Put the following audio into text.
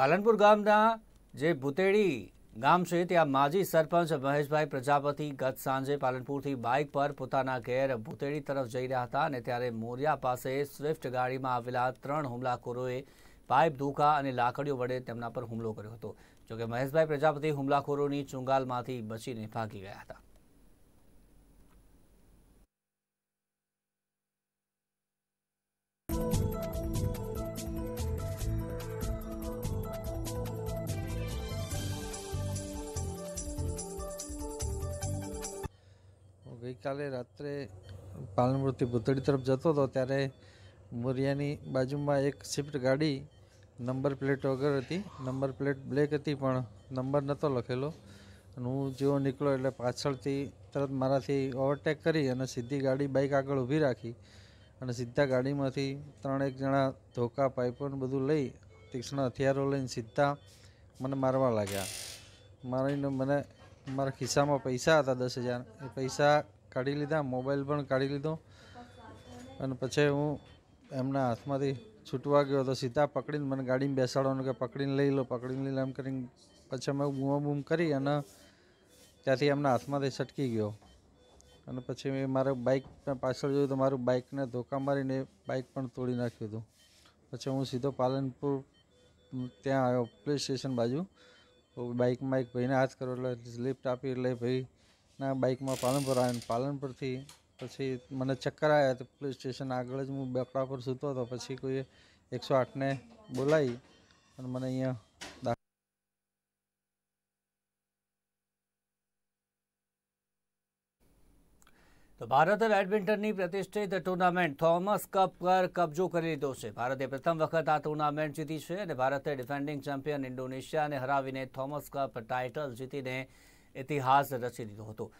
પાલનપુર ગામના જે ભૂતેડી ગામ છે ત્યાં માજી સરપંચ મહેશભાઈ પ્રજાપતિ ગત સાંજે પાલનપુરથી બાઇક પર પોતાના ઘેર ભૂતેડી તરફ જઈ રહ્યા હતા અને ત્યારે મોરિયા પાસે સ્વિફ્ટ ગાડીમાં આવેલા ત્રણ હુમલાખોરોએ પાઇપ ધોકા અને લાકડીઓ વડે તેમના પર હુમલો કર્યો હતો જોકે મહેશભાઈ પ્રજાપતિ હુમલાખોરોની ચુંગાલમાંથી બચીને ભાગી ગયા હતા ગઈકાલે રાત્રે પાલનપુરથી ભૂતળી તરફ જતો હતો ત્યારે મોરિયાની બાજુમાં એક સ્વિફ્ટ ગાડી નંબર પ્લેટ વગર હતી નંબર પ્લેટ બ્લેક હતી પણ નંબર નહોતો લખેલો અને હું જેવો નીકળ્યો એટલે પાછળથી તરત મારાથી ઓવરટેક કરી અને સીધી ગાડી બાઇક આગળ ઊભી રાખી અને સીધા ગાડીમાંથી ત્રણ એક જણા ધોકા પાઇપો બધું લઈ તીક્ષ્ણ હથિયારો લઈને સીધા મને મારવા લાગ્યા મારીને મને મારા ખિસ્સામાં પૈસા હતા દસ હજાર એ પૈસા કાઢી લીધા મોબાઈલ પણ કાઢી લીધો અને પછી હું એમના હાથમાંથી છૂટવા ગયો તો સીધા પકડીને મને ગાડીમાં બેસાડવાનું કે પકડીને લઈ લો પકડીને લઈ લો એમ કરીને પછી અમે બૂમા બૂમ કરી અને ત્યાંથી એમના હાથમાંથી છટકી ગયો અને પછી મેં મારું બાઇક પાછળ જોયું તો મારું બાઇકને ધોકા મારીને બાઇક પણ તોડી નાખ્યું હતું પછી હું સીધો પાલનપુર ત્યાં આવ્યો પોલીસ સ્ટેશન બાજુ બાઇકમાં એક ભાઈને હાથ કરો એટલે લિફ્ટ આપી એટલે ભાઈ ના બાઇકમાં પાલનપુર આવ્યો પાલનપુરથી પછી મને ચક્કર આવ્યા તો પોલીસ સ્ટેશન આગળ જ હું બેકડા પર સૂતો હતો પછી કોઈ એકસો આઠને બોલાવી અને મને અહીંયા તો ભારતે બેડમિન્ટનની પ્રતિષ્ઠિત ટુર્નામેન્ટ થોમસ કપ પર કબજો કરી લીધો છે ભારતે પ્રથમ વખત આ ટુર્નામેન્ટ જીતી છે અને ભારતે ડિફેન્ડિંગ ચેમ્પિયન ઇન્ડોનેશિયાને હરાવીને થોમસ કપ ટાઇટલ જીતીને ઇતિહાસ રચી દીધો હતો